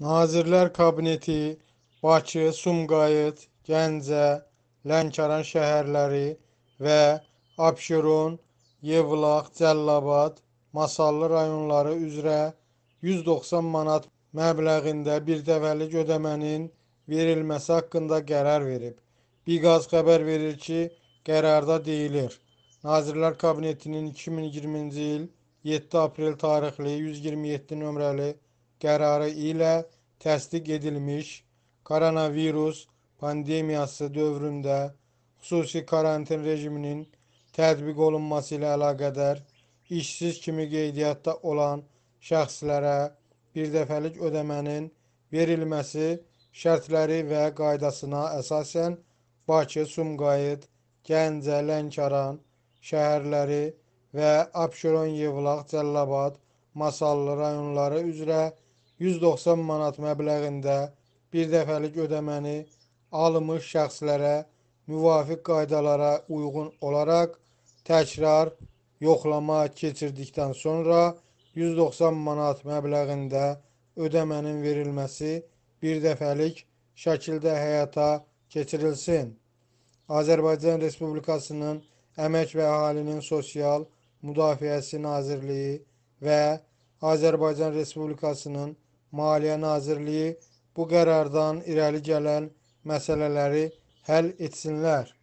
Nazirlər Kabineti Bakı, Sumqayıt, Gəncə, Lənkəran şəhərləri və Abşeron, Yevlax, Cəllabad, Masallı rayonları üzrə 190 manat məbləğində birdəfəlik ödəmənin verilməsi haqqında qərar verib. Biqaz xəbər verir ki, qərarda deyilir. Nazirlər Kabinetinin 2020-ci il 7 aprel tarixli 127 nömrəli qərarı ilə təsdiq edilmiş koronavirus pandemiyası dövründə xüsusi karantin rejiminin tətbiq olunması ilə əlaqədar işsiz kimi qeydiyyatda olan şəxslərə birdəfəlik ödəmənin verilməsi şərtləri və qaydasına əsasən Bakı, Sumqayıt, Gəncə, Lənkəran şəhərləri və Abşeron, Yevlax, Cəlilabad, Masallı rayonları üzrə 190 manat məbləğində bir dəfəlik ödəməni alınmış şəxslərə müvafiq qaydalara uyğun olaraq təkrar yoxlama keçirdikdən sonra 190 manat məbləğində ödəmənin verilməsi bir dəfəlik şəkildə həyata keçirilsin. Azərbaycan Respublikasının Əmək və Əhalinin Sosial Müdafiəsi Nazirliyi və Azərbaycan Respublikasının Maliyyə Nazirliyi bu qərardan irəli gələn məsələləri həll etsinlər.